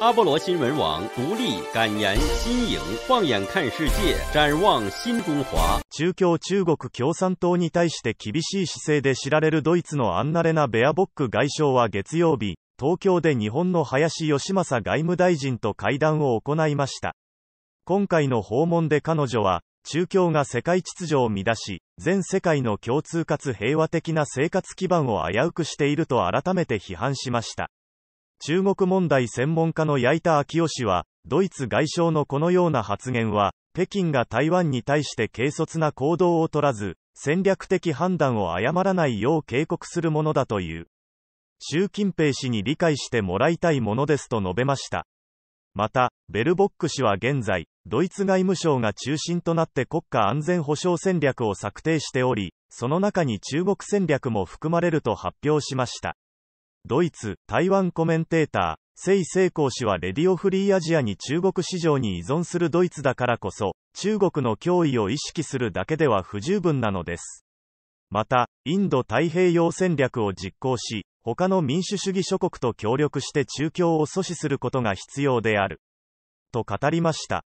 阿波罗新闻网独立、感言、新颖，放眼看世界，展望新中华。中共中国共産党に対して厳しい姿勢で知られるドイツのアンナレナ・ベアボック外相は月曜日、東京で日本の林義正外務大臣と会談を行いました。今回の訪問で彼女は、中共が世界秩序を乱し、全世界の共通かつ平和的な生活基盤を危うくしていると改めて批判しました。中国問題専門家の矢板昭夫氏は、ドイツ外相のこのような発言は、北京が台湾に対して軽率な行動を取らず、戦略的判断を誤らないよう警告するものだという。習近平氏に理解してもらいたいものですと述べました。また、ベルボック氏は現在、ドイツ外務省が中心となって国家安全保障戦略を策定しており、その中に中国戦略も含まれると発表しました。ドイツ、台湾コメンテーター、聖成光氏はレディオフリーアジアに中国市場に依存するドイツだからこそ、中国の脅威を意識するだけでは不十分なのです。また、インド太平洋戦略を実行し、他の民主主義諸国と協力して中共を阻止することが必要である。と語りました。